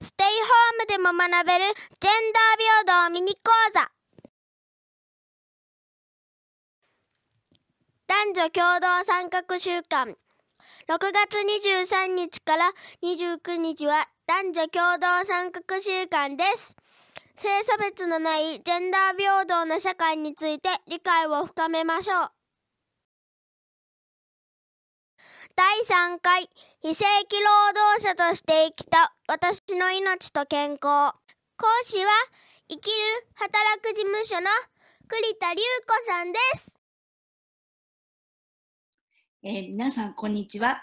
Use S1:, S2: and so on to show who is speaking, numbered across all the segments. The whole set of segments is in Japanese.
S1: ステイホームでも学べるジェンダー平等ミニ講座男女共同参画週間6月23日から29日は男女共同参画週間です性差別のないジェンダー平等の社会について理解を深めましょう第3回非正規労働者として生きた私の命と健康講師は生きる働く事務所の栗田隆子さんです、
S2: えー、皆さんこんにちは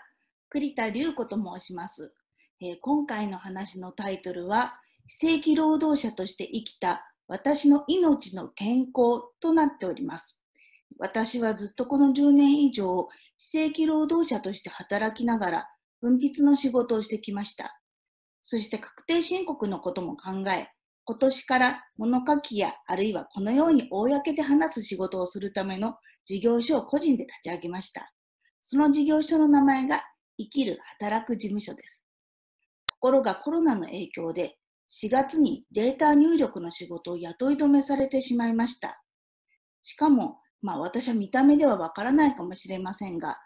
S2: 栗田隆子と申します、えー、今回の話のタイトルは非正規労働者として生きた私の命の健康となっております私はずっとこの10年以上非正規労働者として働きながら分泌の仕事をしてきました。そして確定申告のことも考え、今年から物書きやあるいはこのように公で話す仕事をするための事業所を個人で立ち上げました。その事業所の名前が生きる働く事務所です。ところがコロナの影響で4月にデータ入力の仕事を雇い止めされてしまいました。しかもまあ私は見た目ではわからないかもしれませんが、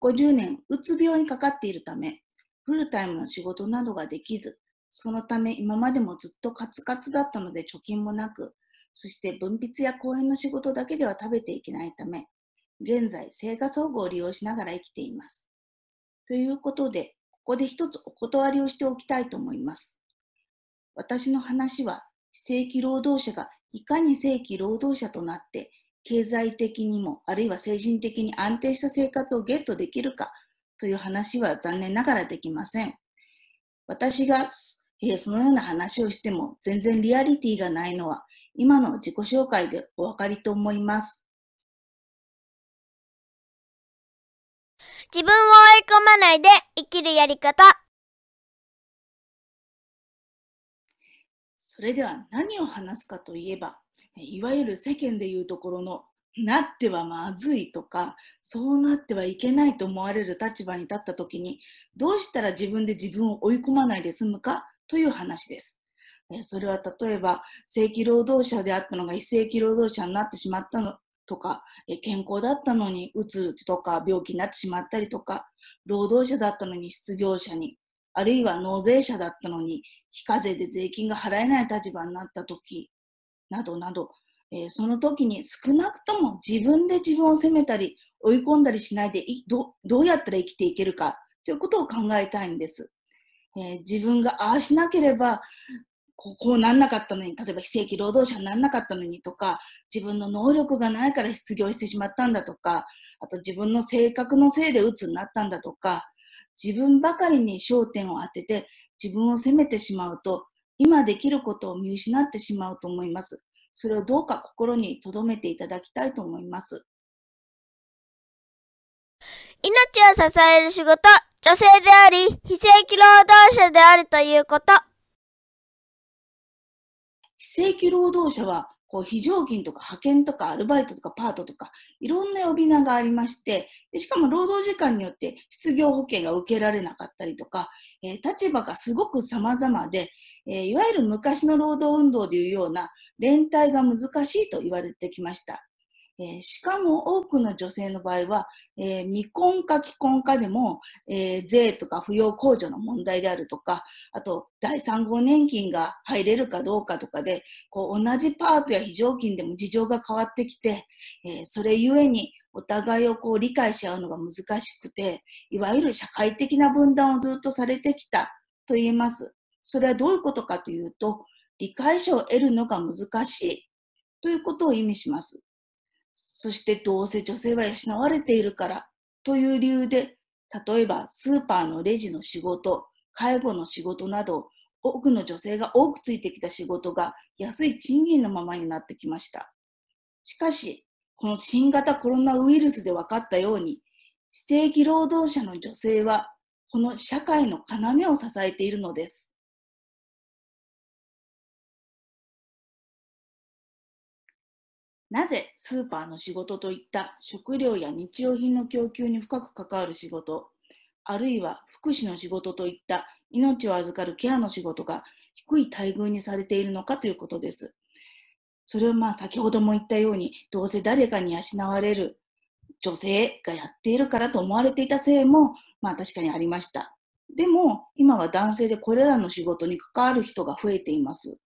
S2: ここ10年、うつ病にかかっているため、フルタイムの仕事などができず、そのため今までもずっとカツカツだったので貯金もなく、そして分泌や講演の仕事だけでは食べていけないため、現在生活保護を利用しながら生きています。ということで、ここで一つお断りをしておきたいと思います。私の話は、非正規労働者がいかに正規労働者となって経済的にも、あるいは精神的に安定した生活をゲットできるかという話は残念ながらできません。私が、えー、そのような話をしても全然リアリティがないのは今の自己紹介でお分かりと思います。
S1: 自分を追い込まないで生きるやり方。
S2: それでは何を話すかといえば、いわゆる世間でいうところのなってはまずいとかそうなってはいけないと思われる立場に立った時にどうしたら自分で自分を追い込まないで済むかという話です。それは例えば正規労働者であったのが非正規労働者になってしまったのとか健康だったのにうつとか病気になってしまったりとか労働者だったのに失業者にあるいは納税者だったのに非課税で税金が払えない立場になった時などなど、えー、その時に少なくとも自分で自分を責めたり追い込んだりしないでどうやったら生きていけるかということを考えたいんです。えー、自分がああしなければここをなんなかったのに例えば非正規労働者にならなかったのにとか自分の能力がないから失業してしまったんだとかあと自分の性格のせいで鬱になったんだとか自分ばかりに焦点を当てて自分を責めてしまうと今できることを見失ってしまうと思います。それをどうか心に留めていただきたいと思いま
S1: す。命を支える仕事、女性であり、非正規労働者であるということ。
S2: 非正規労働者は、こう非常勤とか派遣とかアルバイトとかパートとかいろんな呼び名がありましてでしかも労働時間によって失業保険が受けられなかったりとか、えー、立場がすごく様々でえいわゆる昔の労働運動でいうような連帯が難しいと言われてきました。えしかも多くの女性の場合は、え未婚か既婚かでも、え税とか扶養控除の問題であるとか、あと第三号年金が入れるかどうかとかで、こう同じパートや非常勤でも事情が変わってきて、えそれゆえにお互いをこう理解し合うのが難しくて、いわゆる社会的な分断をずっとされてきたと言えます。それはどういうことかというと、理解者を得るのが難しいということを意味します。そしてどうせ女性は養われているからという理由で、例えばスーパーのレジの仕事、介護の仕事など、多くの女性が多くついてきた仕事が安い賃金のままになってきました。しかし、この新型コロナウイルスで分かったように、非正規労働者の女性は、
S1: この社会の要を支えているのです。なぜスーパーの仕事
S2: といった食料や日用品の供給に深く関わる仕事、あるいは福祉の仕事といった命を預かるケアの仕事が低い待遇にされているのかということです。それをまあ先ほども言ったように、どうせ誰かに養われる女性がやっているからと思われていたせいも、まあ確かにありました。でも、今は男性でこれらの仕事に関わる人が増えています。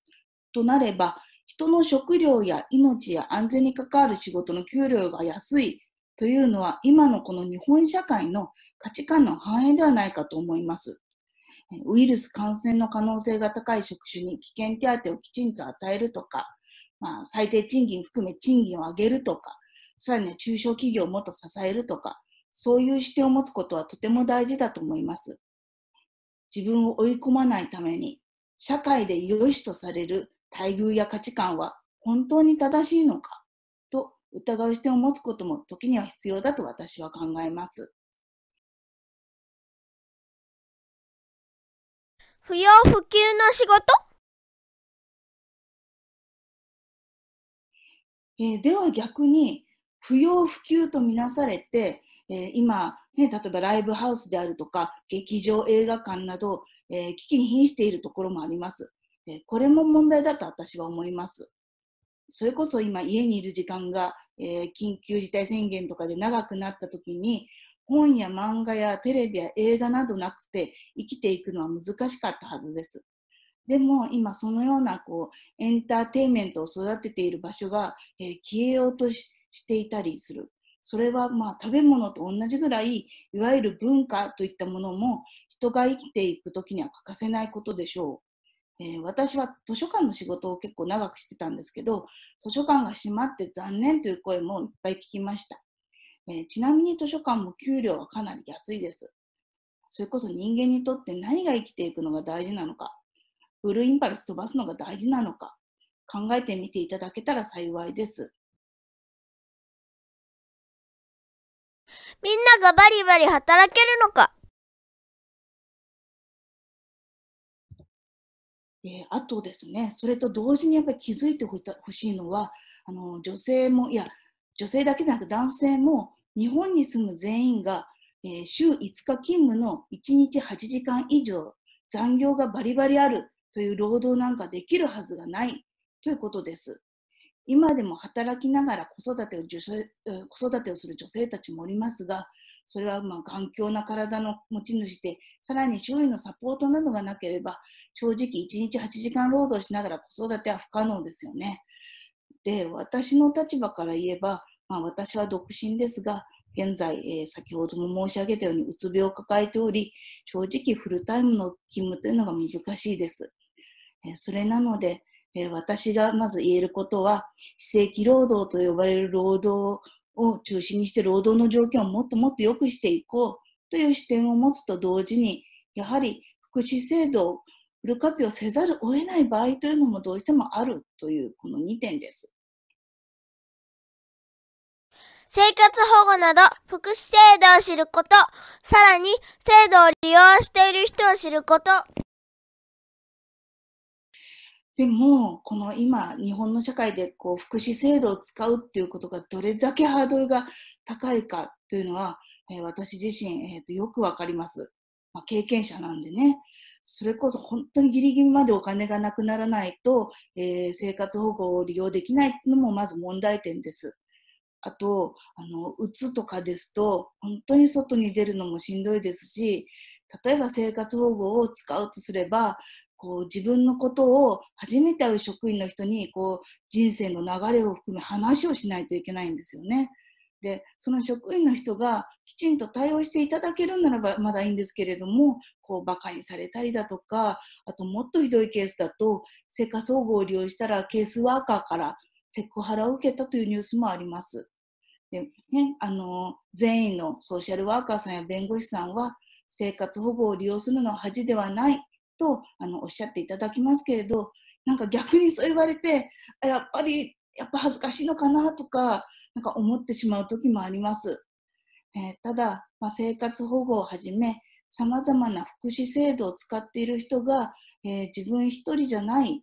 S2: となれば、人の食料や命や安全に関わる仕事の給料が安いというのは今のこの日本社会の価値観の反映ではないかと思います。ウイルス感染の可能性が高い職種に危険手当をきちんと与えるとか、まあ、最低賃金含め賃金を上げるとか、さらには中小企業をもっと支えるとか、そういう視点を持つことはとても大事だと思います。自分を追い込まないために、社会で良しとされる待遇や価値観は本当に正しいのかと疑う視点を持つ
S1: ことも時には必要だと私は考えます。不要不急の仕事えー、では逆に不
S2: 要不急とみなされて、えー、今、ね、例えばライブハウスであるとか劇場映画館など、えー、危機に瀕しているところもあります。えこれも問題だと私は思います。それこそ今家にいる時間が、え緊急事態宣言とかで長くなった時に本や漫画やテレビや映画などなくて生きていくのは難しかったはずです。でも今そのようなこうエンターテインメントを育てている場所が、え消えようとしていたりする。それはまあ食べ物と同じぐらいいわゆる文化といったものも人が生きていく時には欠かせないことでしょう。えー、私は図書館の仕事を結構長くしてたんですけど、図書館が閉まって残念という声もいっぱい聞きました。えー、ちなみに図書館も給料はかなり安いです。それこそ人間にとって何が生きていくのが大事なのか、ブルーインパルス飛ばすのが大事なのか、考えてみていただけたら幸いです。
S1: みんながバリバリ働けるのかえあとですね、それ
S2: と同時にやっぱり気づいてほしいのは、あの女性も、いや、女性だけでなく男性も、日本に住む全員が、えー、週5日勤務の1日8時間以上、残業がバリバリあるという労働なんかできるはずがないということです。今でも働きながら子育てを女性子育てをする女性たちもおりますが、それはまあ頑強な体の持ち主で、さらに周囲のサポートなどがなければ、正直1日8時間労働しながら子育ては不可能ですよね。で、私の立場から言えば、まあ、私は独身ですが、現在、えー、先ほども申し上げたようにうつ病を抱えており、正直フルタイムの勤務というのが難しいです。えー、それなので、えー、私がまず言えることは、非正規労働と呼ばれる労働を中心にして労働の状況をもっともっと良くしていこうという視点を持つと同時に、やはり福祉制度をフル活用せざるを得ない場合というのもどうしてもあるというこの2点です。
S1: 生活保護など福祉制度を知ること、さらに制度を利用している人を知ること。
S2: でも、この今、日本の社会でこう福祉制度を使うっていうことがどれだけハードルが高いかというのは、えー、私自身、えー、とよくわかります。まあ、経験者なんでね。それこそ本当にギリギリまでお金がなくならないと、えー、生活保護を利用できないのもまず問題点です。あと、あの、うつとかですと、本当に外に出るのもしんどいですし、例えば生活保護を使うとすれば、こう自分のことを初めて会う職員の人にこう人生の流れを含め話をしないといけないんですよね。でその職員の人がきちんと対応していただけるならばまだいいんですけれどもこうバカにされたりだとかあともっとひどいケースだと生活保護を利用したらケースワーカーからセクハラを受けたというニュースもあります。でね、あの全員のソーシャルワーカーさんや弁護士さんは生活保護を利用するのは恥ではないとあのおっしゃっていただきますけれどなんか逆にそう言われてやっぱりやっぱ恥ずかしいのかなとかなんか思ってしまう時もあります。えー、ただ、まあ、生活保護をはじめさまざまな福祉制度を使っている人が、えー、自分一人じゃない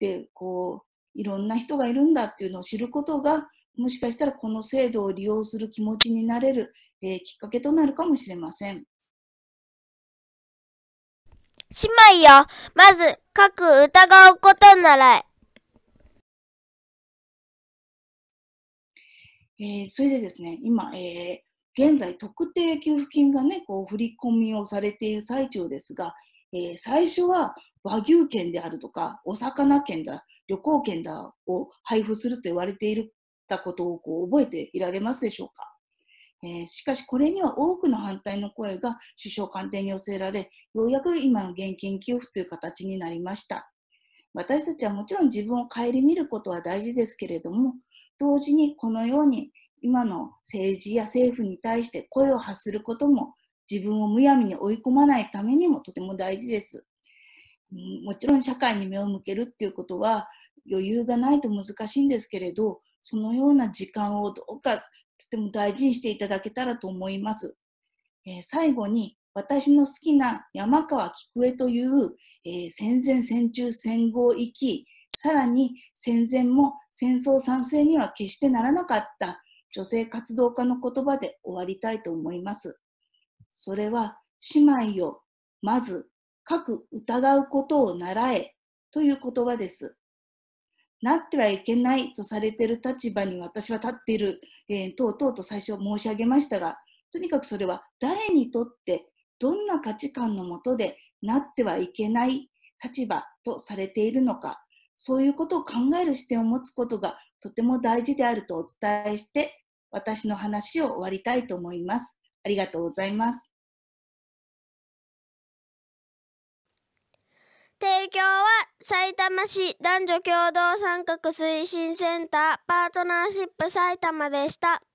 S2: でこういろんな人がいるんだっていうのを知ることがもしかしたらこの制度
S1: を利用する気持ちになれる、えー、きっかけとなるかもしれません。姉妹よ、まず、各疑うことならえ。えー、そ
S2: れでですね、今、えー、現在、特定給付金がね、こう、振り込みをされている最中ですが、えー、最初は和牛券であるとか、お魚券だ、旅行券だを配布すると言われているたことをこう覚えていられますでしょうかえー、しかしこれには多くの反対の声が首相官邸に寄せられ、ようやく今の現金給付という形になりました。私たちはもちろん自分を顧みることは大事ですけれども、同時にこのように今の政治や政府に対して声を発することも自分をむやみに追い込まないためにもとても大事です。もちろん社会に目を向けるっていうことは余裕がないと難しいんですけれど、そのような時間をどうかとても大事にしていただけたらと思います。えー、最後に、私の好きな山川菊江という、えー、戦前戦中戦後行き、さらに戦前も戦争賛成には決してならなかった女性活動家の言葉で終わりたいと思います。それは、姉妹をまず、かく疑うことを習えという言葉です。なってはいけないとされている立場に私は立っている、えー、とうとうと最初申し上げましたが、とにかくそれは誰にとってどんな価値観のもとでなってはいけない立場とされているのか、そういうことを考える視点を持つことがとても大事であるとお伝えして、私の話を終わりたいと思います。ありがとうございます。
S1: 提供は埼玉市男女共同参画推進センターパートナーシップ埼玉でした。